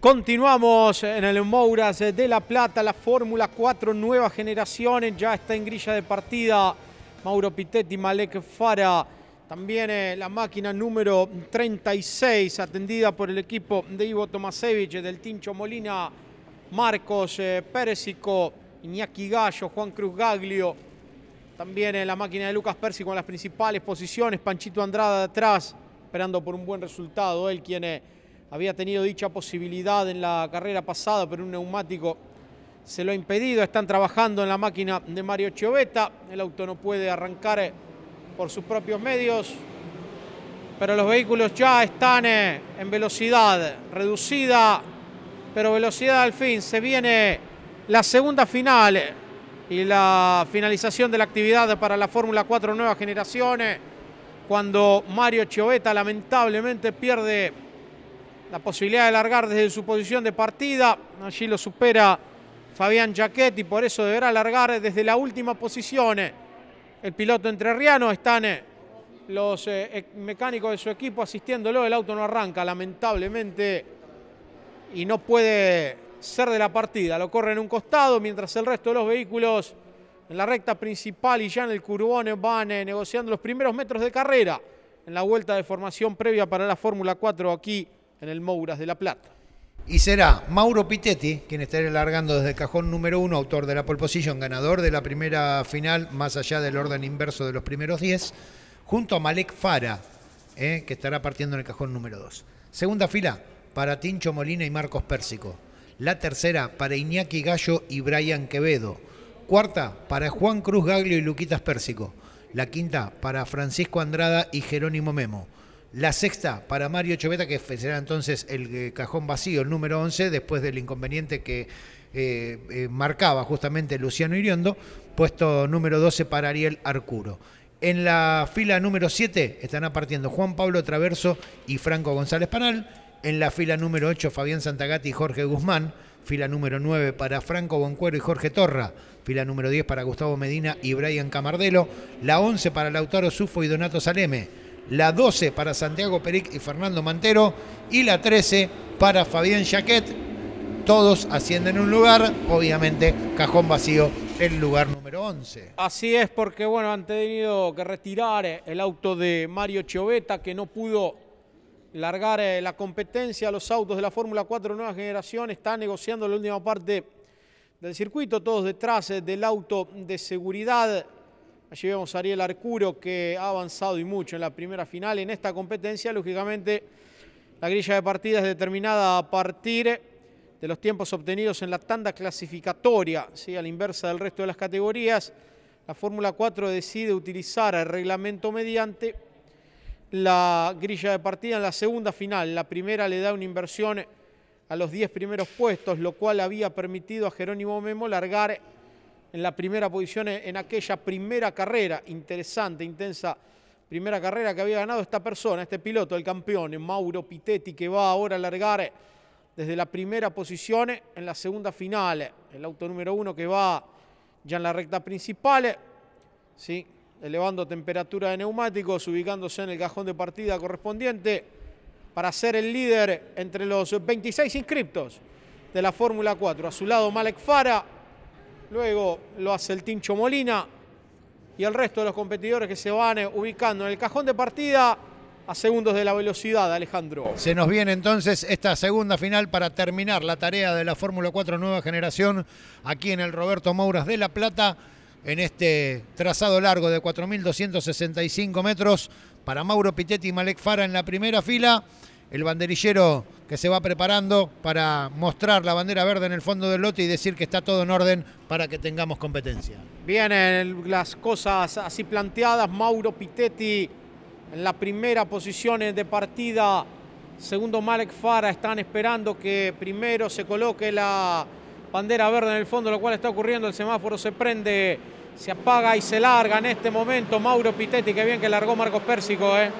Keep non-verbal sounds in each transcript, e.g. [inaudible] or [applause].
Continuamos en el Mouras de La Plata, la Fórmula 4 Nueva Generación, ya está en grilla de partida Mauro Pitetti, Malek Fara, también eh, la máquina número 36 atendida por el equipo de Ivo Tomasevich, del Tincho Molina, Marcos Pérezico, eh, Pérsico, Iñaki Gallo, Juan Cruz Gaglio, también eh, la máquina de Lucas Pérsico en las principales posiciones, Panchito Andrada atrás, esperando por un buen resultado, él quien había tenido dicha posibilidad en la carrera pasada, pero un neumático se lo ha impedido. Están trabajando en la máquina de Mario Chiovetta. El auto no puede arrancar eh, por sus propios medios, pero los vehículos ya están eh, en velocidad reducida, pero velocidad al fin. Se viene la segunda final eh, y la finalización de la actividad para la Fórmula 4 Nueva Generación, cuando Mario Chiovetta lamentablemente pierde la posibilidad de largar desde su posición de partida. Allí lo supera Fabián y por eso deberá largar desde la última posición. El piloto entrerriano están eh, los eh, mecánicos de su equipo asistiéndolo. El auto no arranca, lamentablemente, y no puede ser de la partida. Lo corre en un costado, mientras el resto de los vehículos en la recta principal y ya en el curbón van eh, negociando los primeros metros de carrera en la vuelta de formación previa para la Fórmula 4 aquí en el Mouras de La Plata. Y será Mauro Pitetti, quien estará largando desde el cajón número uno, autor de la pole position, ganador de la primera final, más allá del orden inverso de los primeros 10, junto a Malek Fara, eh, que estará partiendo en el cajón número 2. Segunda fila para Tincho Molina y Marcos Pérsico. La tercera para Iñaki Gallo y Brian Quevedo. Cuarta para Juan Cruz Gaglio y Luquitas Pérsico. La quinta para Francisco Andrada y Jerónimo Memo. La sexta para Mario Choveta, que será entonces el eh, cajón vacío, el número 11, después del inconveniente que eh, eh, marcaba justamente Luciano Iriondo, puesto número 12 para Ariel Arcuro. En la fila número 7 están partiendo Juan Pablo Traverso y Franco González Panal. En la fila número 8, Fabián Santagati y Jorge Guzmán. Fila número 9 para Franco Boncuero y Jorge Torra. Fila número 10 para Gustavo Medina y Brian Camardelo. La 11 para Lautaro Sufo y Donato Saleme la 12 para Santiago Peric y Fernando Mantero y la 13 para Fabián Jaquet. Todos ascienden un lugar, obviamente cajón vacío el lugar número 11. Así es, porque bueno, han tenido que retirar eh, el auto de Mario Chioveta que no pudo largar eh, la competencia. Los autos de la Fórmula 4 nueva generación están negociando la última parte del circuito, todos detrás eh, del auto de seguridad. Allí vemos a Ariel Arcuro que ha avanzado y mucho en la primera final. En esta competencia, lógicamente, la grilla de partida es determinada a partir de los tiempos obtenidos en la tanda clasificatoria, a la inversa del resto de las categorías. La Fórmula 4 decide utilizar el reglamento mediante la grilla de partida en la segunda final. La primera le da una inversión a los 10 primeros puestos, lo cual había permitido a Jerónimo Memo largar en la primera posición en aquella primera carrera, interesante, intensa primera carrera que había ganado esta persona, este piloto, el campeón, Mauro Pitetti, que va ahora a largar desde la primera posición en la segunda final. El auto número uno que va ya en la recta principal, ¿sí? elevando temperatura de neumáticos, ubicándose en el cajón de partida correspondiente para ser el líder entre los 26 inscriptos de la Fórmula 4. A su lado Malek Fara, Luego lo hace el Tincho Molina y el resto de los competidores que se van eh, ubicando en el cajón de partida a segundos de la velocidad, Alejandro. Se nos viene entonces esta segunda final para terminar la tarea de la Fórmula 4 Nueva Generación aquí en el Roberto Mouras de La Plata, en este trazado largo de 4.265 metros para Mauro Pitetti y Malek Fara en la primera fila el banderillero que se va preparando para mostrar la bandera verde en el fondo del lote y decir que está todo en orden para que tengamos competencia. Vienen las cosas así planteadas. Mauro Pitetti en la primera posición de partida. Segundo Malek Fara están esperando que primero se coloque la bandera verde en el fondo, lo cual está ocurriendo. El semáforo se prende, se apaga y se larga en este momento. Mauro Pitetti, qué bien que largó Marcos Pérsico. ¿eh?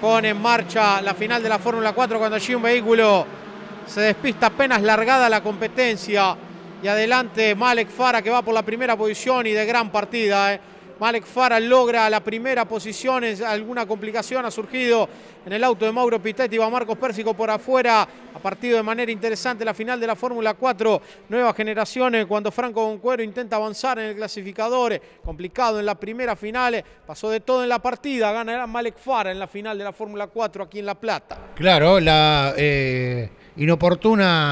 pone en marcha la final de la Fórmula 4 cuando allí un vehículo se despista apenas largada la competencia. Y adelante Malek Fara que va por la primera posición y de gran partida. Eh. Malek Fara logra la primera posición, es, alguna complicación ha surgido en el auto de Mauro Pitetti, va Marcos Pérsico por afuera, ha partido de manera interesante la final de la Fórmula 4, nuevas generaciones, eh, cuando Franco Boncuero intenta avanzar en el clasificador, eh, complicado en la primera final, eh, pasó de todo en la partida, ganará Malek Fara en la final de la Fórmula 4 aquí en La Plata. Claro, la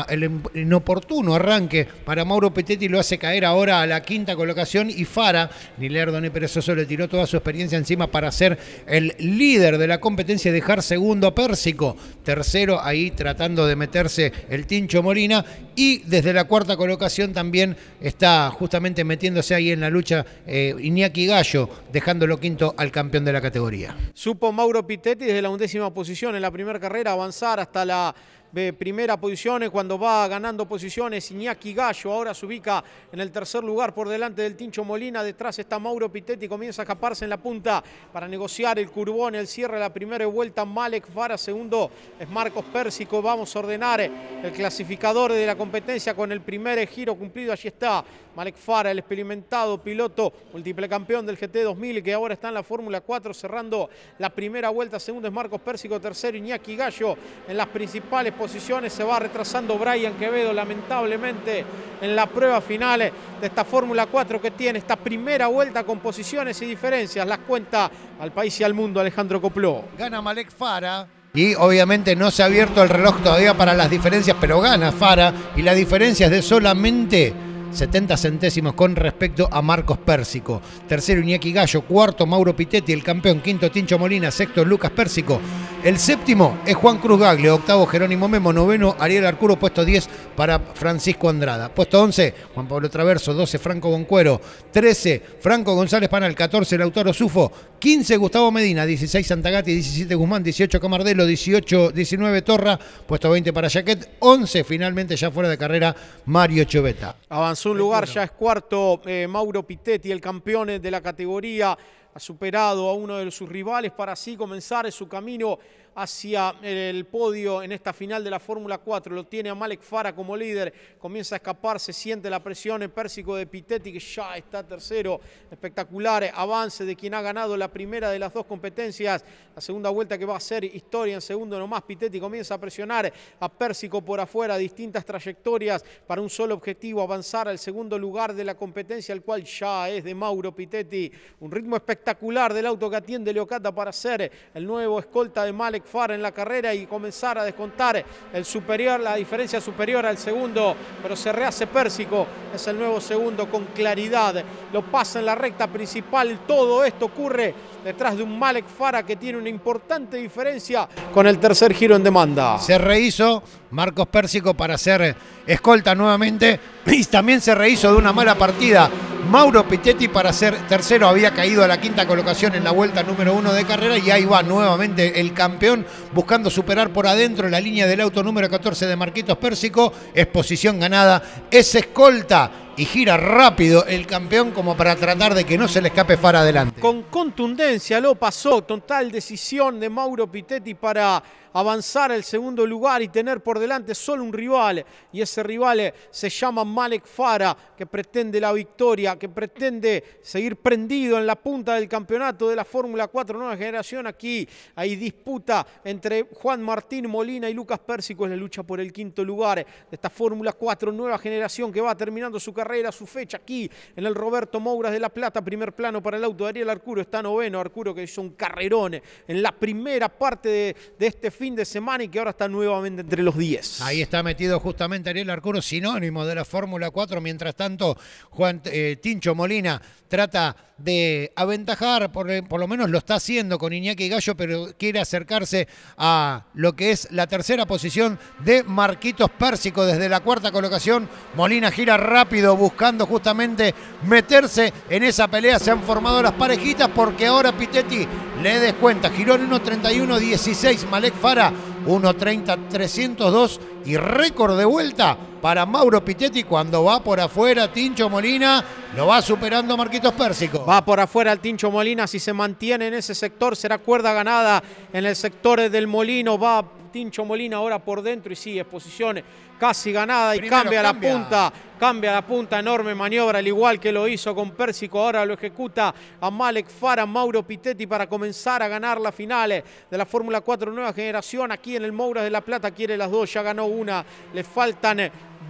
el em, inoportuno arranque para Mauro Petetti lo hace caer ahora a la quinta colocación y Fara, ni Lerdo ni Perezoso, le tiró toda su experiencia encima para ser el líder de la competencia y dejar segundo a Pérsico. Tercero ahí tratando de meterse el Tincho Molina y desde la cuarta colocación también está justamente metiéndose ahí en la lucha eh, Iñaki Gallo, dejándolo quinto al campeón de la categoría. Supo Mauro Pitetti desde la undécima posición en la primera carrera avanzar hasta la de primera posición cuando va ganando posiciones. Iñaki Gallo ahora se ubica en el tercer lugar por delante del Tincho Molina. Detrás está Mauro Pitetti, comienza a escaparse en la punta para negociar el curbón, el cierre de la primera vuelta. Malek Fara, segundo es Marcos Pérsico. Vamos a ordenar el clasificador de la competencia con el primer giro cumplido. Allí está Malek Fara, el experimentado piloto, múltiple campeón del GT 2000 que ahora está en la Fórmula 4 cerrando la primera vuelta. Segundo es Marcos Pérsico, tercero Iñaki Gallo en las principales posiciones. Se va retrasando Brian Quevedo, lamentablemente, en la prueba final de esta Fórmula 4 que tiene esta primera vuelta con posiciones y diferencias. Las cuenta al país y al mundo Alejandro Copló. Gana Malek Fara. Y obviamente no se ha abierto el reloj todavía para las diferencias, pero gana Fara. Y la diferencia es de solamente 70 centésimos con respecto a Marcos Pérsico. Tercero Iñaki Gallo, cuarto Mauro Pitetti, el campeón, quinto Tincho Molina, sexto Lucas Pérsico. El séptimo es Juan Cruz Gagle, octavo Jerónimo Memo, noveno Ariel Arcuro, puesto 10 para Francisco Andrada. Puesto 11 Juan Pablo Traverso, 12 Franco Boncuero, 13 Franco González Panal, 14 Lautaro Sufo, 15 Gustavo Medina, 16 Santagati, 17 Guzmán, 18 Camardelo, 18, 19 Torra, puesto 20 para Jaquet, 11 finalmente ya fuera de carrera Mario Choveta. Avanza su lugar ya es cuarto eh, Mauro Pitetti, el campeón eh, de la categoría ha superado a uno de sus rivales para así comenzar su camino hacia el podio en esta final de la Fórmula 4. Lo tiene a Malek Fara como líder, comienza a escapar, se siente la presión en Pérsico de Pitetti que ya está tercero. Espectacular avance de quien ha ganado la primera de las dos competencias. La segunda vuelta que va a ser historia en segundo nomás. Pitetti comienza a presionar a Pérsico por afuera, distintas trayectorias para un solo objetivo, avanzar al segundo lugar de la competencia, el cual ya es de Mauro Pitetti. Un ritmo espectacular espectacular del auto que atiende Leocata para ser el nuevo escolta de Malek Far en la carrera y comenzar a descontar el superior, la diferencia superior al segundo, pero se rehace Pérsico, es el nuevo segundo con claridad, lo pasa en la recta principal, todo esto ocurre detrás de un Malek Fara que tiene una importante diferencia con el tercer giro en demanda. Se rehizo Marcos Pérsico para ser escolta nuevamente y también se rehizo de una mala partida Mauro Pichetti para ser tercero. Había caído a la quinta colocación en la vuelta número uno de carrera y ahí va nuevamente el campeón buscando superar por adentro la línea del auto número 14 de Marquitos Pérsico. Es posición ganada, es escolta y gira rápido el campeón como para tratar de que no se le escape Fara adelante. Con contundencia lo pasó, total decisión de Mauro Pitetti para avanzar al segundo lugar y tener por delante solo un rival. Y ese rival se llama Malek Fara, que pretende la victoria, que pretende seguir prendido en la punta del campeonato de la Fórmula 4 Nueva Generación. Aquí hay disputa entre Juan Martín Molina y Lucas Pérsico en la lucha por el quinto lugar de esta Fórmula 4 Nueva Generación que va terminando su carrera carrera, su fecha aquí en el Roberto Mouras de La Plata, primer plano para el auto de Ariel Arcuro, está noveno Arcuro que hizo un carrerón en la primera parte de, este fin de semana y que ahora está nuevamente entre los 10. Ahí está metido justamente Ariel Arcuro, sinónimo de la Fórmula 4, mientras tanto Juan eh, Tincho Molina trata de aventajar, por, eh, por, lo menos lo está haciendo con Iñaki Gallo, pero quiere acercarse a lo que es la tercera posición de Marquitos Pérsico desde la cuarta colocación. Molina gira rápido, buscando justamente meterse en esa pelea. Se han formado las parejitas porque ahora Pitetti le descuenta. Girón 1.31-16, Malek Fara 1.30-302 y récord de vuelta para Mauro Pitetti cuando va por afuera Tincho Molina, lo va superando Marquitos Pérsico. Va por afuera el Tincho Molina, si se mantiene en ese sector será cuerda ganada en el sector del Molino, va Tincho Molina ahora por dentro y sí, exposición casi ganada y cambia, la punta, cambia la punta, enorme maniobra, al igual que lo hizo con Pérsico, ahora lo ejecuta a Malek Fara, Mauro Pitetti para comenzar a ganar las finales de la Fórmula 4 Nueva Generación, aquí en el Moura de la Plata quiere las dos, ya ganó una, le faltan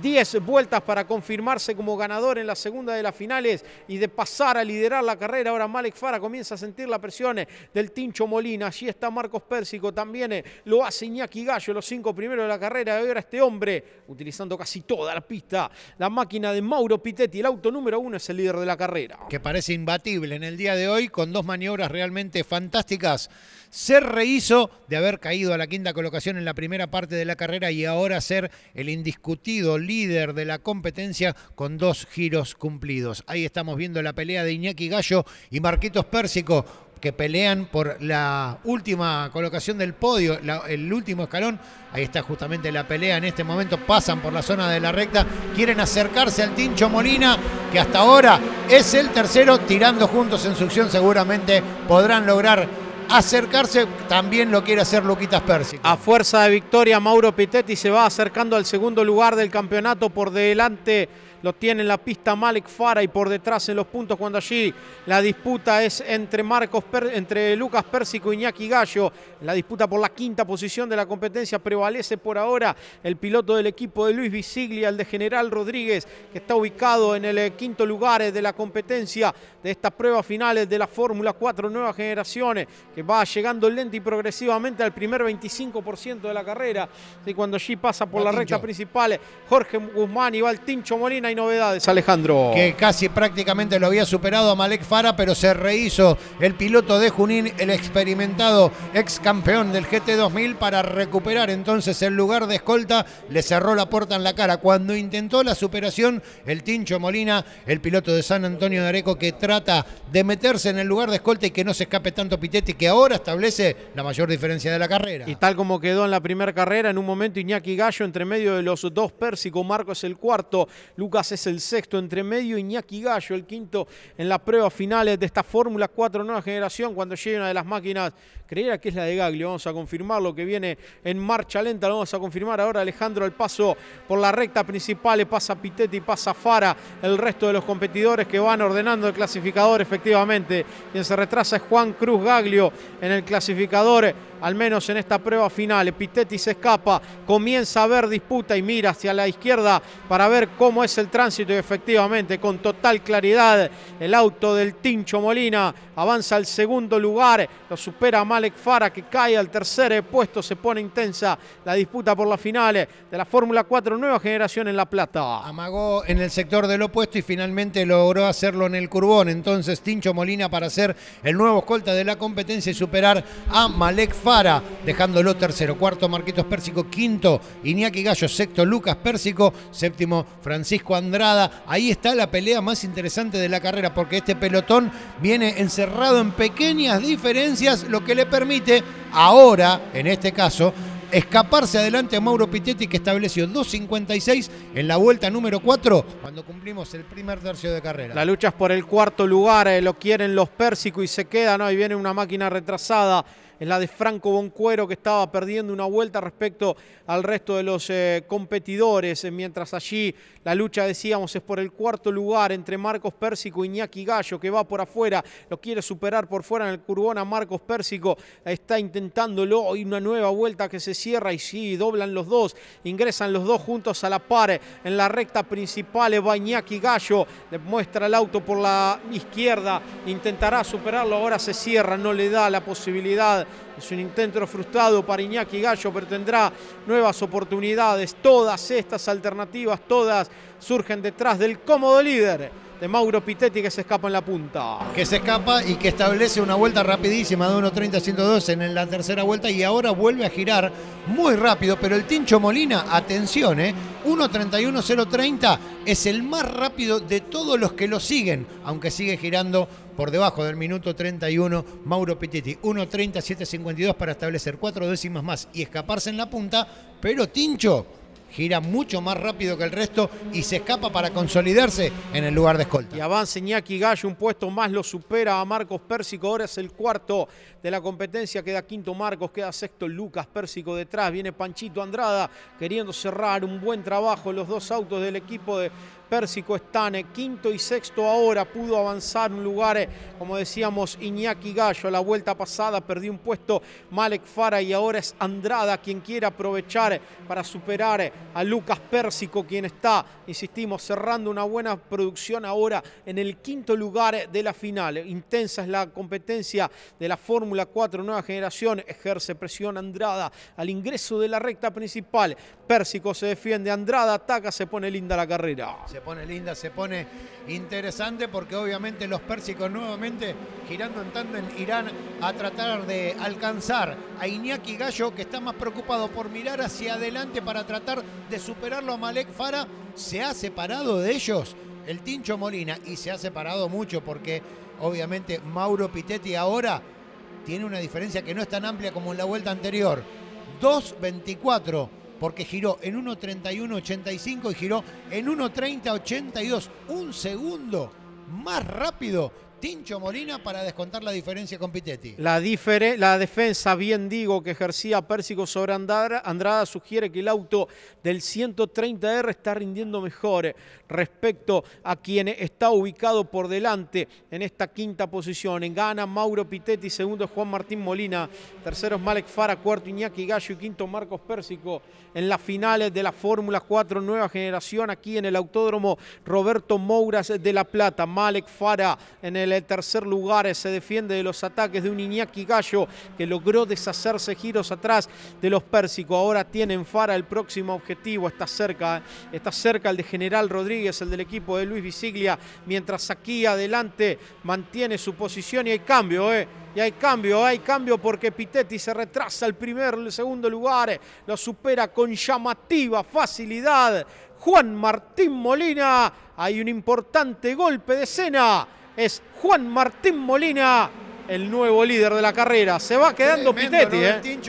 10 vueltas para confirmarse como ganador en la segunda de las finales y de pasar a liderar la carrera. Ahora Malek Fara comienza a sentir la presión eh, del Tincho Molina. Allí está Marcos Pérsico también. Eh, lo hace Iñaki Gallo, los cinco primeros de la carrera. Ahora este hombre, utilizando casi toda la pista, la máquina de Mauro Pitetti, el auto número uno es el líder de la carrera. Que parece imbatible en el día de hoy con dos maniobras realmente fantásticas. Se rehizo de haber caído a la quinta colocación en la primera parte de la carrera y ahora ser el indiscutido líder líder de la competencia con dos giros cumplidos. Ahí estamos viendo la pelea de Iñaki Gallo y Marquitos Pérsico que pelean por la última colocación del podio, el último escalón. Ahí está justamente la pelea en este momento. Pasan por la zona de la recta. Quieren acercarse al Tincho Molina, que hasta ahora es el tercero. Tirando juntos en succión seguramente podrán lograr acercarse, también lo quiere hacer Luquitas Persic. A fuerza de victoria, Mauro Pitetti se va acercando al segundo lugar del campeonato por delante lo tiene en la pista Malek Fara y por detrás en los puntos cuando allí la disputa es entre, Marcos entre Lucas Pérsico y Iñaki Gallo. La disputa por la quinta posición de la competencia prevalece por ahora el piloto del equipo de Luis Visiglia, el de General Rodríguez, que está ubicado en el eh, quinto lugar eh, de la competencia de estas pruebas finales eh, de la Fórmula 4 Nuevas Generaciones que va llegando lento y progresivamente al primer 25% de la carrera. Y cuando allí pasa por la recta principal, Jorge Guzmán y va el Molina hay novedades, Alejandro. Que casi prácticamente lo había superado a Malek Fara, pero se rehizo el piloto de Junín, el experimentado ex campeón del GT2000, para recuperar entonces el lugar de escolta. Le cerró la puerta en la cara. Cuando intentó la superación, el Tincho Molina, el piloto de San Antonio de Areco, que trata de meterse en el lugar de escolta y que no se escape tanto Pitetti que ahora establece la mayor diferencia de la carrera. Y tal como quedó en la primera carrera, en un momento Iñaki Gallo entre medio de los dos Pérsico, Marcos el cuarto, Lucas es el sexto, entre medio Iñaki Gallo, el quinto en la prueba finales de esta Fórmula 4 nueva generación. Cuando llega una de las máquinas, creía que es la de Gaglio, vamos a confirmar lo que viene en marcha lenta, lo vamos a confirmar ahora. Alejandro el paso por la recta principal, le pasa Pitetti, pasa Fara, el resto de los competidores que van ordenando el clasificador efectivamente. Quien se retrasa es Juan Cruz Gaglio en el clasificador, al menos en esta prueba final. Pitetti se escapa, comienza a ver disputa y mira hacia la izquierda para ver cómo es el tránsito y efectivamente con total claridad el auto del Tincho Molina avanza al segundo lugar, lo supera Malek Fara que cae al tercer puesto, se pone intensa la disputa por la final de la Fórmula 4 Nueva Generación en La Plata. Amagó en el sector del opuesto y finalmente logró hacerlo en el curbón, entonces Tincho Molina para ser el nuevo escolta de la competencia y superar a Malek Fara, dejándolo tercero, cuarto Marquitos Pérsico, quinto Iñaki Gallo, sexto Lucas Pérsico, séptimo Francisco Andrada, ahí está la pelea más interesante de la carrera porque este pelotón viene encerrado cerrado en pequeñas diferencias, lo que le permite ahora, en este caso, escaparse adelante a Mauro Pitetti que estableció 2.56 en la vuelta número 4 cuando cumplimos el primer tercio de carrera. La lucha es por el cuarto lugar, eh, lo quieren los Pérsico y se quedan, ¿no? ahí viene una máquina retrasada es la de Franco Boncuero, que estaba perdiendo una vuelta respecto al resto de los eh, competidores, eh, mientras allí la lucha, decíamos, es por el cuarto lugar entre Marcos Pérsico y Iñaki Gallo, que va por afuera, lo quiere superar por fuera en el Curbón a Marcos Pérsico, está intentándolo, y una nueva vuelta que se cierra, y sí, doblan los dos, ingresan los dos juntos a la par en la recta principal, va Iñaki Gallo, muestra el auto por la izquierda, intentará superarlo, ahora se cierra, no le da la posibilidad es un intento frustrado para Iñaki Gallo, pero tendrá nuevas oportunidades. Todas estas alternativas, todas surgen detrás del cómodo líder de Mauro Pitetti que se escapa en la punta. Que se escapa y que establece una vuelta rapidísima de 1.30 en la tercera vuelta y ahora vuelve a girar muy rápido, pero el Tincho Molina, atención, eh, 1.31 0.30 es el más rápido de todos los que lo siguen, aunque sigue girando por debajo del minuto 31 Mauro Pitetti. 7'52 para establecer cuatro décimas más y escaparse en la punta, pero Tincho gira mucho más rápido que el resto y se escapa para consolidarse en el lugar de escolta. Y avanza Iñaki Gallo, un puesto más lo supera a Marcos Pérsico, ahora es el cuarto de la competencia, queda quinto Marcos, queda sexto Lucas Pérsico detrás, viene Panchito Andrada queriendo cerrar un buen trabajo los dos autos del equipo de Pérsico está en eh, quinto y sexto ahora, pudo avanzar un lugar, eh, como decíamos, Iñaki Gallo, la vuelta pasada perdió un puesto Malek Fara y ahora es Andrada quien quiere aprovechar eh, para superar a Lucas Pérsico, quien está, insistimos, cerrando una buena producción ahora en el quinto lugar de la final. Intensa es la competencia de la Fórmula 4 Nueva Generación, ejerce presión Andrada al ingreso de la recta principal, Pérsico se defiende, Andrada ataca, se pone linda la carrera se pone linda, se pone interesante porque obviamente los pérsicos nuevamente girando en tándem irán a tratar de alcanzar a Iñaki Gallo que está más preocupado por mirar hacia adelante para tratar de superarlo a Malek Fara. Se ha separado de ellos el Tincho Molina y se ha separado mucho porque obviamente Mauro Pitetti ahora tiene una diferencia que no es tan amplia como en la vuelta anterior. 2.24 porque giró en 1.31.85 y giró en 1.30.82. Un segundo más rápido Tincho Molina para descontar la diferencia con Pitetti. La, la defensa, bien digo, que ejercía Pérsico sobre Andrada, Andrada sugiere que el auto del 130R está rindiendo mejor respecto a quien está ubicado por delante en esta quinta posición. En Gana, Mauro Pitetti, segundo Juan Martín Molina, tercero es Malek Fara, cuarto Iñaki Gallo y quinto Marcos Pérsico en las finales de la Fórmula 4 Nueva Generación aquí en el Autódromo Roberto Mouras de La Plata. Malek Fara en el el tercer lugar eh, se defiende de los ataques de un Iñaki Gallo que logró deshacerse giros atrás de los pérsicos. Ahora tienen Fara el próximo objetivo. Está cerca, eh, está cerca el de General Rodríguez, el del equipo de Luis Visiglia. Mientras aquí adelante mantiene su posición y hay cambio, ¿eh? Y hay cambio, hay cambio porque Pitetti se retrasa al primer, el segundo lugar. Eh, lo supera con llamativa facilidad. Juan Martín Molina. Hay un importante golpe de escena es Juan Martín Molina, el nuevo líder de la carrera. Se va quedando Pitetti, eh.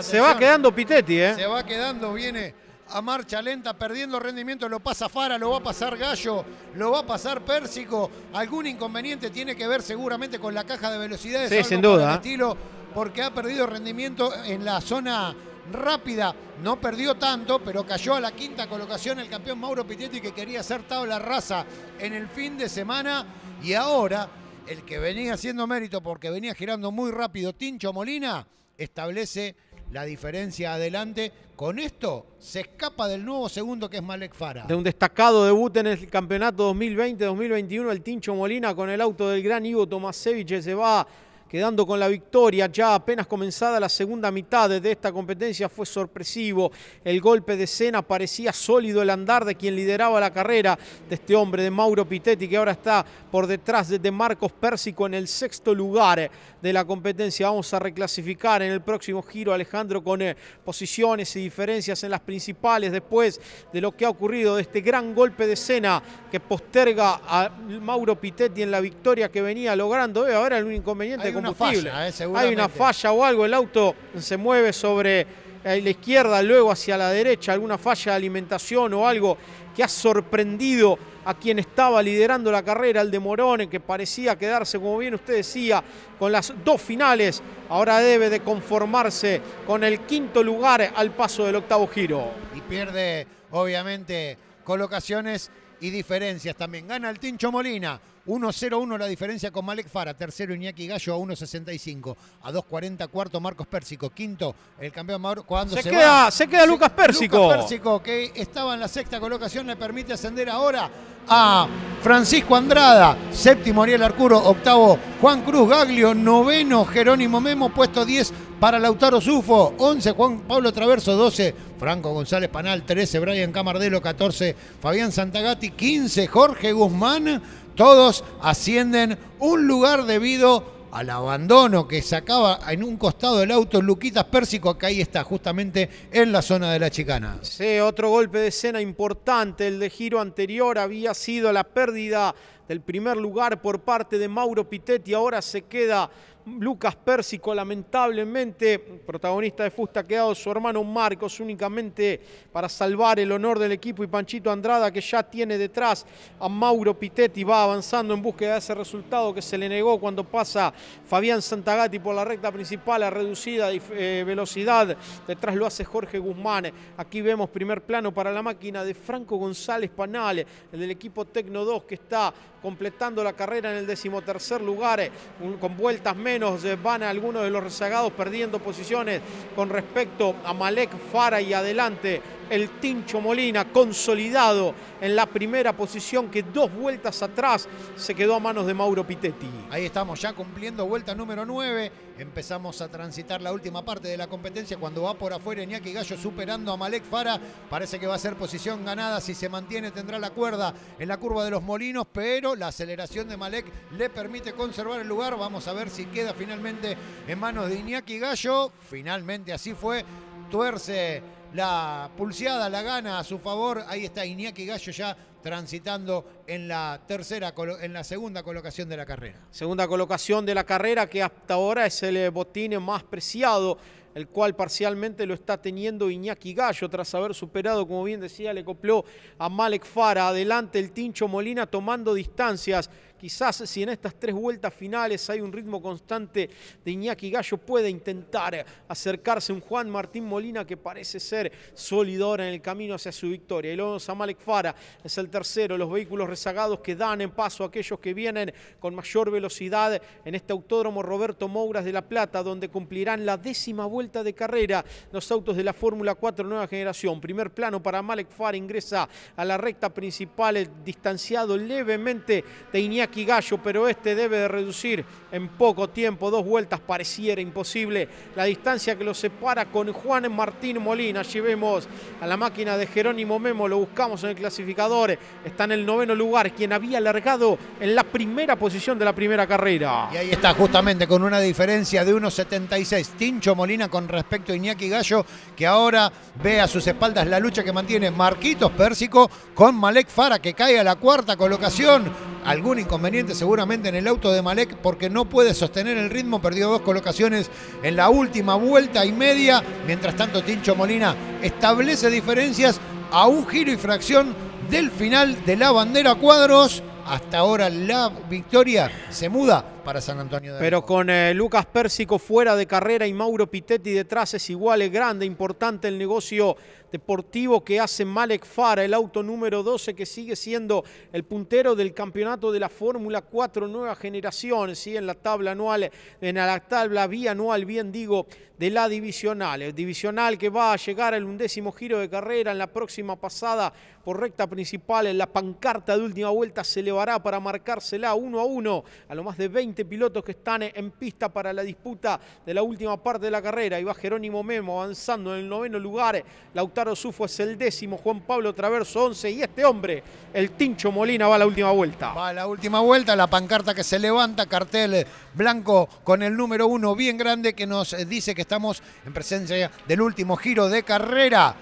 se va quedando Pitetti, eh. Se va quedando, viene a marcha lenta, perdiendo rendimiento, lo pasa Fara, lo va a pasar Gallo, lo va a pasar Pérsico. Algún inconveniente tiene que ver seguramente con la caja de velocidades. Sí, sin duda. Eh. Estilo, porque ha perdido rendimiento en la zona rápida, no perdió tanto, pero cayó a la quinta colocación el campeón Mauro Pitetti que quería hacer tabla raza en el fin de semana y ahora el que venía haciendo mérito porque venía girando muy rápido Tincho Molina establece la diferencia adelante. Con esto se escapa del nuevo segundo que es Malek Fara. De un destacado debut en el campeonato 2020-2021, el Tincho Molina con el auto del gran Ivo Tomasevich se va quedando con la victoria ya apenas comenzada la segunda mitad de esta competencia fue sorpresivo. El golpe de escena, parecía sólido el andar de quien lideraba la carrera de este hombre de Mauro Pitetti que ahora está por detrás de Marcos Pérsico en el sexto lugar de la competencia. Vamos a reclasificar en el próximo giro Alejandro con eh, posiciones y diferencias en las principales después de lo que ha ocurrido de este gran golpe de escena que posterga a Mauro Pitetti en la victoria que venía logrando. Eh, ahora el único inconveniente eh, Hay una falla o algo, el auto se mueve sobre eh, la izquierda, luego hacia la derecha, alguna falla de alimentación o algo que ha sorprendido a quien estaba liderando la carrera, el de Morone, que parecía quedarse, como bien usted decía, con las dos finales. Ahora debe de conformarse con el quinto lugar al paso del octavo giro. Y pierde, obviamente, colocaciones y diferencias también. Gana el Tincho Molina, 1-0-1 la diferencia con Malek Fara, tercero Iñaki Gallo a 1.65, a 2.40 cuarto Marcos Pérsico, quinto el campeón cuando se, queda, se queda Lucas Pérsico. Lucas Pérsico que estaba en la sexta colocación le permite ascender ahora a Francisco Andrada, séptimo Ariel Arcuro, octavo Juan Cruz Gaglio, noveno Jerónimo Memo, puesto 10 para Lautaro Sufo, 11. Juan Pablo Traverso, 12. Franco González Panal, 13. Brian Camardelo, 14. Fabián Santagati, 15. Jorge Guzmán. Todos ascienden un lugar debido al abandono que sacaba en un costado del auto Luquitas Pérsico, que ahí está, justamente en la zona de la chicana. Sí, otro golpe de escena importante. El de giro anterior había sido la pérdida del primer lugar por parte de Mauro Pitetti. Ahora se queda Lucas Pérsico, lamentablemente, protagonista de Fusta, ha quedado su hermano Marcos únicamente para salvar el honor del equipo y Panchito Andrada, que ya tiene detrás a Mauro Pitetti, va avanzando en búsqueda de ese resultado que se le negó cuando pasa Fabián Santagati por la recta principal a reducida eh, velocidad. Detrás lo hace Jorge Guzmán. Aquí vemos primer plano para la máquina de Franco González Panale, el del equipo Tecno 2, que está completando la carrera en el decimotercer lugar, eh, con vueltas menos eh, van algunos de los rezagados perdiendo posiciones con respecto a Malek Fara y adelante el Tincho Molina, consolidado en la primera posición, que dos vueltas atrás se quedó a manos de Mauro Pitetti. Ahí estamos ya cumpliendo vuelta número 9. Empezamos a transitar la última parte de la competencia cuando va por afuera Iñaki Gallo superando a Malek Fara. Parece que va a ser posición ganada. Si se mantiene tendrá la cuerda en la curva de los molinos, pero la aceleración de Malek le permite conservar el lugar. Vamos a ver si queda finalmente en manos de Iñaki Gallo. Finalmente así fue. Tuerce la pulseada, la gana a su favor. Ahí está Iñaki Gallo ya transitando en la tercera, en la segunda colocación de la carrera. Segunda colocación de la carrera que hasta ahora es el eh, botín más preciado, el cual parcialmente lo está teniendo Iñaki Gallo tras haber superado, como bien decía, le copló a Malek Fara. Adelante el Tincho Molina tomando distancias. Quizás si en estas tres vueltas finales hay un ritmo constante de Iñaki Gallo, puede intentar acercarse un Juan Martín Molina que parece ser sólido en el camino hacia su victoria. Y luego Samalek Fara es el tercero. Los vehículos rezagados que dan en paso a aquellos que vienen con mayor velocidad en este autódromo Roberto Mouras de La Plata, donde cumplirán la décima vuelta de carrera los autos de la Fórmula 4 nueva generación. Primer plano para Malek Fara ingresa a la recta principal, distanciado levemente de Iñaki Iñaki Gallo, pero este debe de reducir en poco tiempo, dos vueltas pareciera imposible. La distancia que lo separa con Juan Martín Molina, llevemos a la máquina de Jerónimo Memo, lo buscamos en el clasificador, está en el noveno lugar, quien había alargado en la primera posición de la primera carrera. Y ahí está justamente con una diferencia de 1.76, Tincho Molina con respecto a Iñaki Gallo, que ahora ve a sus espaldas la lucha que mantiene Marquitos Pérsico con Malek Fara, que cae a la cuarta colocación algún inconveniente seguramente en el auto de Malek porque no puede sostener el ritmo, perdió dos colocaciones en la última vuelta y media. Mientras tanto, Tincho Molina establece diferencias a un giro y fracción del final de la bandera cuadros. Hasta ahora la victoria se muda para San Antonio. De Pero con eh, Lucas Pérsico fuera de carrera y Mauro Pitetti detrás es igual, es grande, importante el negocio deportivo que hace Malek Fara, el auto número 12 que sigue siendo el puntero del campeonato de la Fórmula 4 nueva generación, ¿sí? en la tabla anual, en la tabla bianual, bien digo, de la divisional. El divisional que va a llegar al undécimo giro de carrera en la próxima pasada por recta principal, en la pancarta de última vuelta se elevará para marcársela uno a uno a lo más de 20 pilotos que están en pista para la disputa de la última parte de la carrera. Y va Jerónimo Memo avanzando en el noveno lugar, la Lautaro Sufo es el décimo, Juan Pablo Traverso 11 y este hombre, el Tincho Molina, va a la última vuelta. Va a la última vuelta, la pancarta que se levanta, cartel blanco con el número uno bien grande que nos eh, dice que estamos en presencia del último giro de carrera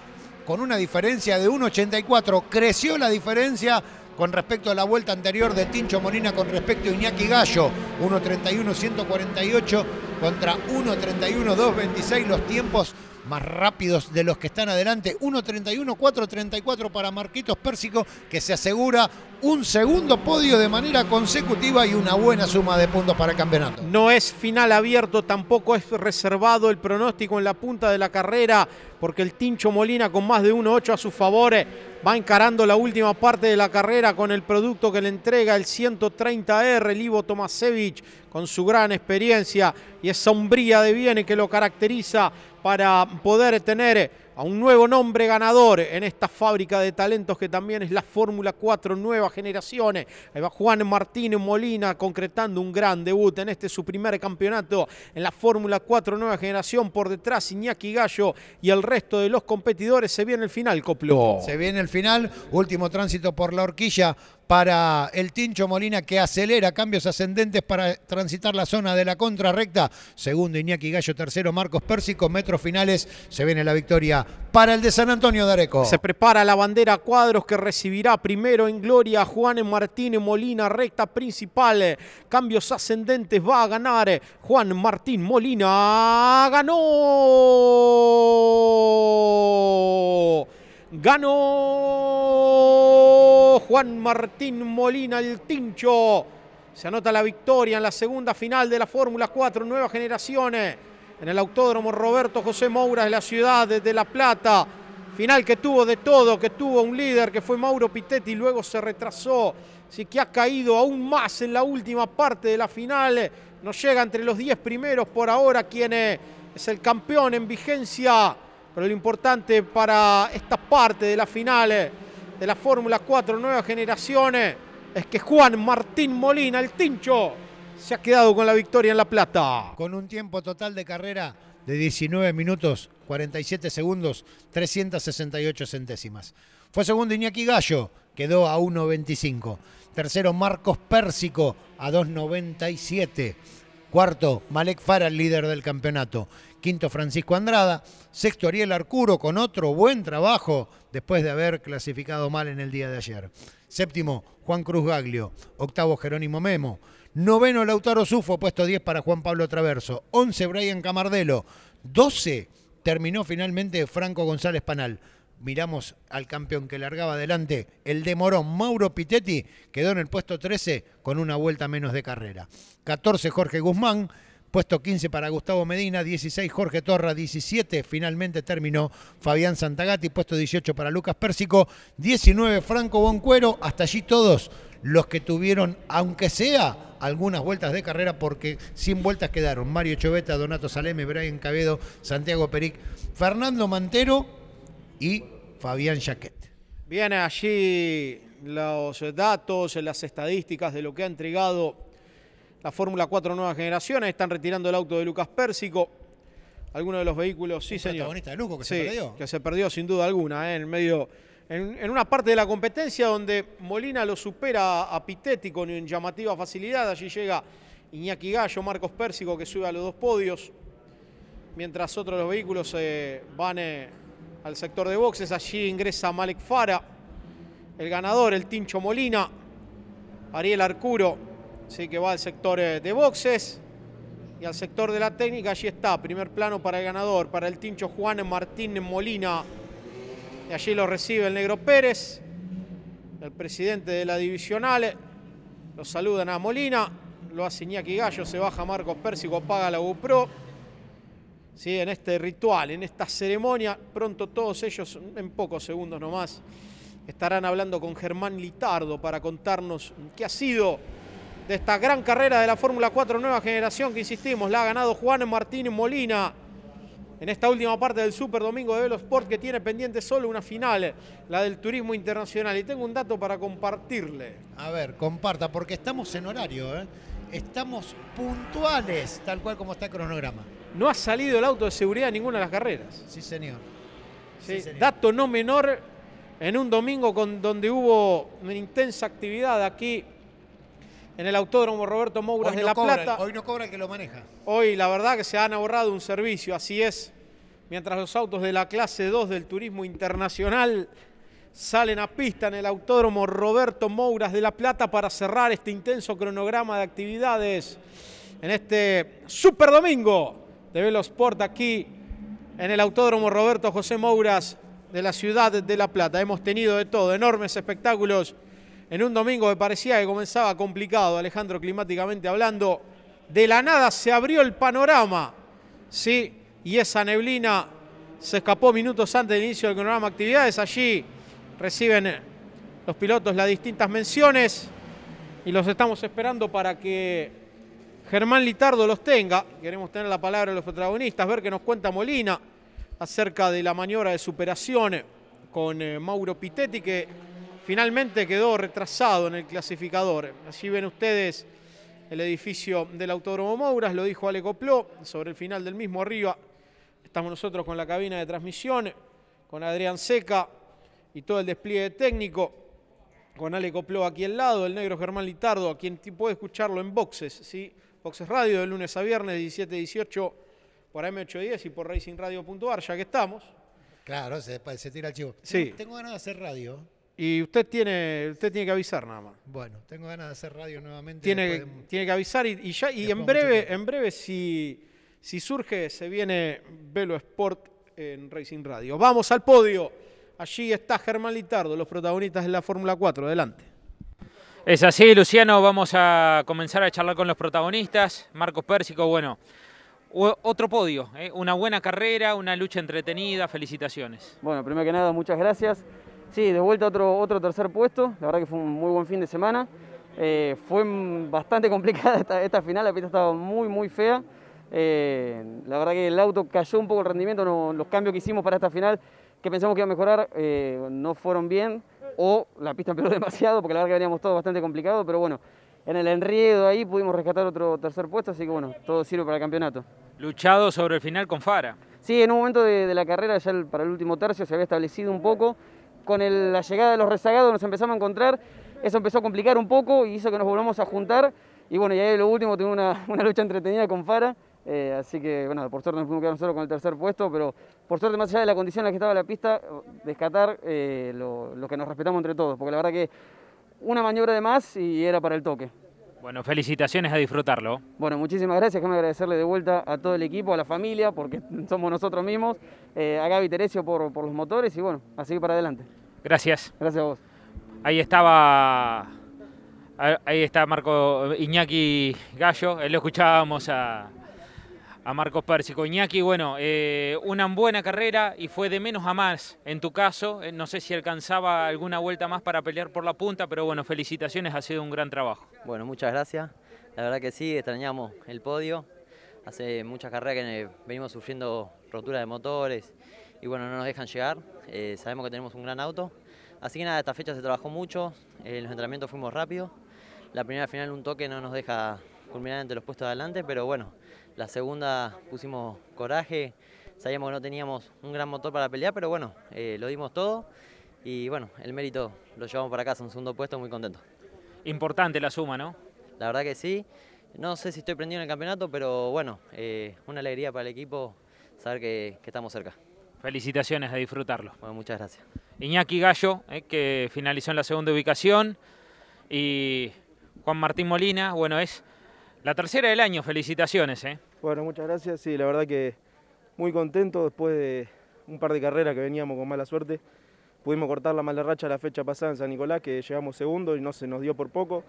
con una diferencia de 1.84. Creció la diferencia con respecto a la vuelta anterior de Tincho Molina con respecto a Iñaki Gallo. 1.31-148 contra 1.31-226 los tiempos más rápidos de los que están adelante. 1.31, 4.34 para Marquitos Pérsico, que se asegura un segundo podio de manera consecutiva y una buena suma de puntos para el campeonato. No es final abierto, tampoco es reservado el pronóstico en la punta de la carrera, porque el Tincho Molina con más de 1.8 a sus favores va encarando la última parte de la carrera con el producto que le entrega el 130R, livo Ivo Tomasevich, con su gran experiencia y esa sombría de bienes que lo caracteriza para poder tener eh, a un nuevo nombre ganador en esta fábrica de talentos que también es la Fórmula 4 Nueva Generación. Ahí va Juan Martín Molina concretando un gran debut en este su primer campeonato en la Fórmula 4 Nueva Generación. Por detrás Iñaki Gallo y el resto de los competidores. Se viene el final, Coplo. Se viene el final, último tránsito por la horquilla para el Tincho Molina que acelera cambios ascendentes para transitar la zona de la contrarrecta. Segundo Iñaki Gallo, tercero Marcos Pérsico, metros finales. Se viene la victoria para el de San Antonio de Areco. Se prepara la bandera cuadros que recibirá primero en gloria Juan Martín Molina, recta principal. Cambios ascendentes va a ganar Juan Martín Molina. ¡Ganó! ¡Ganó! Juan Martín Molina, el Tincho. Se anota la victoria en la segunda final de la Fórmula 4, nueva generación, eh, en el Autódromo Roberto José Moura de la ciudad de La Plata. Final que tuvo de todo, que tuvo un líder que fue Mauro Pitetti, luego se retrasó. Así que ha caído aún más en la última parte de la final. nos llega entre los 10 primeros por ahora, quien eh, es el campeón en vigencia. Pero lo importante para esta parte de la final eh, de la Fórmula 4 Nueva Generación es que Juan Martín Molina, el tincho, se ha quedado con la victoria en La Plata. Con un tiempo total de carrera de 19 minutos, 47 segundos, 368 centésimas. Fue segundo Iñaki Gallo, quedó a 1.25. Tercero Marcos Pérsico a 2.97. Cuarto, Malek Fara, el líder del campeonato. Quinto, Francisco Andrada. Sexto, Ariel Arcuro con otro buen trabajo después de haber clasificado mal en el día de ayer. Séptimo, Juan Cruz Gaglio. Octavo, Jerónimo Memo. Noveno, Lautaro Sufo, puesto 10 para Juan Pablo Traverso. 11, Brian Camardelo. 12, terminó finalmente Franco González Panal. Miramos al campeón que largaba adelante, el de Morón, Mauro Pitetti, quedó en el puesto 13 con una vuelta menos de carrera. 14, Jorge Guzmán. Puesto 15 para Gustavo Medina, 16 Jorge Torra, 17 finalmente terminó Fabián Santagati, puesto 18 para Lucas Pérsico, 19 Franco Boncuero, hasta allí todos los que tuvieron, aunque sea algunas vueltas de carrera, porque sin vueltas quedaron Mario Choveta, Donato Saleme, Brian Cabedo, Santiago Peric, Fernando Mantero y Fabián Jaquet. Vienen allí los datos, las estadísticas de lo que ha entregado la Fórmula 4 nueva generación. Ahí están retirando el auto de Lucas Pérsico. alguno de los vehículos, sí, señor. protagonista de que se perdió. Que se perdió sin duda alguna, ¿eh? en medio. En, una parte de la competencia donde Molina lo supera a Pitetti en llamativa facilidad. Allí llega Iñaki Gallo, Marcos Pérsico, que sube a los dos podios. Mientras otros los vehículos eh, van eh, al sector de boxes. Allí ingresa Malek Fara, el ganador, el Tincho Molina, Ariel Arcuro, ¿sí? que va al sector eh, de boxes y al sector de la técnica. Allí está, primer plano para el ganador, para el tincho Juan Martín Molina. Y allí lo recibe el negro Pérez, el presidente de la divisional. Lo saludan a Molina, lo hace Iñaki Gallo, se baja Marcos Pérsico, paga la Upro ¿Sí? En este ritual, en esta ceremonia, pronto todos ellos, en pocos segundos nomás, estarán hablando con Germán Litardo para contarnos qué ha sido de esta gran carrera de la Fórmula 4 Nueva Generación que insistimos, la ha ganado Juan Martín Molina en esta última parte del Super Domingo de Velosport que tiene pendiente solo una final, la del turismo internacional. Y tengo un dato para compartirle. A ver, comparta, porque estamos en horario, ¿eh? estamos puntuales, tal cual como está el cronograma. No ha salido el auto de seguridad en ninguna de las carreras. Sí, señor. Sí, Dato no menor en un domingo con, donde hubo una intensa actividad aquí en el Autódromo Roberto Mouras de La Plata. Hoy no cobra el que lo maneja. Hoy la verdad que se han ahorrado un servicio, así es. Mientras los autos de la clase 2 del turismo internacional salen a pista en el Autódromo Roberto Mouras de La Plata para cerrar este intenso cronograma de actividades en este super domingo de Velosport aquí en el Autódromo Roberto José Mouras de la ciudad de La Plata. Hemos tenido de todo, enormes espectáculos en un domingo que parecía que comenzaba complicado, Alejandro, climáticamente hablando, de la nada se abrió el panorama, ¿sí? Y esa neblina se escapó minutos antes del inicio del programa de actividades. Allí reciben los pilotos las distintas menciones y los estamos esperando para que Germán Litardo los tenga. Queremos tener la palabra de los protagonistas, ver qué nos cuenta Molina acerca de la maniobra de superación con eh, Mauro Pitetti, que finalmente quedó retrasado en el clasificador. Así ven ustedes el edificio del Autódromo Mouras, lo dijo Ale Copló, sobre el final del mismo arriba. Estamos nosotros con la cabina de transmisión, con Adrián Seca y todo el despliegue técnico, con Ale Copló aquí al lado, el negro Germán Litardo, a quien puede escucharlo en boxes, ¿sí? Boxes Radio de lunes a viernes, 17 18 por AM810 y por racingradio.ar, ya que estamos. Claro, se, se tira el chivo. Sí. Tengo ganas de hacer radio. Y usted tiene, tiene que avisar nada más. Bueno, tengo ganas de hacer radio nuevamente. Tiene, tiene que avisar y, ya, y en breve, en breve, si, si surge, se viene Velo Sport en Racing Radio. Vamos al podio. Allí está Germán Litardo, los protagonistas de la Fórmula 4. Adelante. Es así, Luciano. Vamos a comenzar a charlar con los protagonistas. Marcos Pérsico, bueno, otro podio, ¿eh? una buena carrera, una lucha entretenida. Felicitaciones. Bueno, primero que nada, muchas gracias. Sí, de vuelta otro, otro tercer puesto, la verdad que fue un muy buen fin de semana. Eh, fue bastante [laughs] complicada esta, final, la pista estaba muy, muy fea. Eh, la verdad que el auto cayó un poco el rendimiento, los cambios que hicimos para esta final, que pensamos que iba a mejorar, eh, no fueron bien, o la pista empeoró [laughs] demasiado, porque la verdad que veníamos todos bastante complicados, pero bueno, en el enriedo ahí pudimos rescatar otro tercer puesto, así que bueno, todo sirve para el campeonato. Luchado sobre el final con Fara. Sí, en un momento de, la carrera, ya para el último tercio, se había establecido un poco con la llegada de los rezagados nos empezamos a encontrar, eso empezó a complicar un poco y hizo que nos volvamos a juntar. Y bueno, y ahí lo último tuvimos [laughs] una, lucha entretenida con Fara. Eh, así que, bueno, por suerte nos pudimos quedar nosotros con el tercer puesto, pero por suerte, más allá de la condición en la que estaba la pista, descatar eh, lo, que nos respetamos entre todos, porque la verdad que una maniobra de más y era para el toque. Bueno, felicitaciones a disfrutarlo. Bueno, muchísimas gracias. Déjame agradecerle de vuelta a todo el equipo, a la familia, porque [laughs] somos nosotros mismos, eh, a Gaby Terecio por, los motores y bueno, así para adelante. Gracias. Gracias a vos. Ahí estaba. Ahí está Marco eh, Iñaki Gallo. Él lo escuchábamos a, Marcos Pérsico. Iñaki, bueno, eh, una buena carrera y fue de menos a más en tu caso. Eh, no sé si alcanzaba alguna vuelta más para pelear por la punta, pero bueno, felicitaciones, ha sido un gran trabajo. Bueno, muchas gracias. La verdad que sí, extrañamos el podio. Hace muchas carreras que venimos sufriendo rotura de motores, y bueno, no nos dejan llegar. Eh, sabemos que tenemos un gran auto. Así que nada, esta fecha se trabajó mucho, eh, en los entrenamientos fuimos rápidos. La primera final un toque no nos deja culminar entre los puestos adelante, pero bueno, la segunda pusimos coraje, sabíamos que no teníamos un gran motor para pelear, pero bueno, eh, lo dimos todo y bueno, el mérito lo llevamos para casa, un segundo puesto, muy contento. Importante la suma, ¿no? La verdad que sí. No sé si estoy prendido en el campeonato, pero bueno, una alegría para el equipo saber que estamos cerca. Felicitaciones, a disfrutarlo. Bueno, muchas gracias. Iñaki Gallo, eh, que finalizó en la segunda ubicación, y Juan Martín Molina, bueno, es la tercera del año, felicitaciones. Eh. Bueno, muchas gracias, sí, la verdad que muy contento después de un par de carreras que veníamos con mala suerte. Pudimos cortar la mala racha la fecha pasada en San Nicolás, que llegamos segundo y no se nos dio por poco.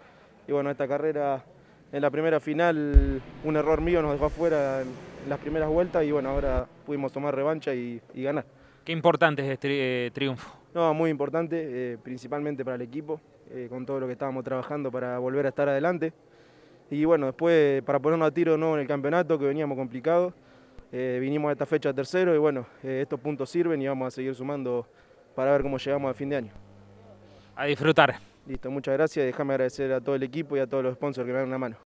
Y bueno, esta carrera en la primera final, un error mío nos dejó afuera las primeras vueltas y bueno, ahora pudimos tomar revancha y, ganar. Qué importante es este eh, triunfo. No, muy importante, eh, principalmente para el equipo, eh, con todo lo que estábamos trabajando para volver a estar adelante. Y bueno, después para ponernos a tiro nuevo en el campeonato, que veníamos complicados, vinimos a esta fecha tercero y bueno, estos puntos sirven y vamos a seguir sumando para ver cómo llegamos a fin de año. A disfrutar. Listo, muchas gracias. Déjame agradecer a todo el equipo y a todos los sponsors que me dan una mano.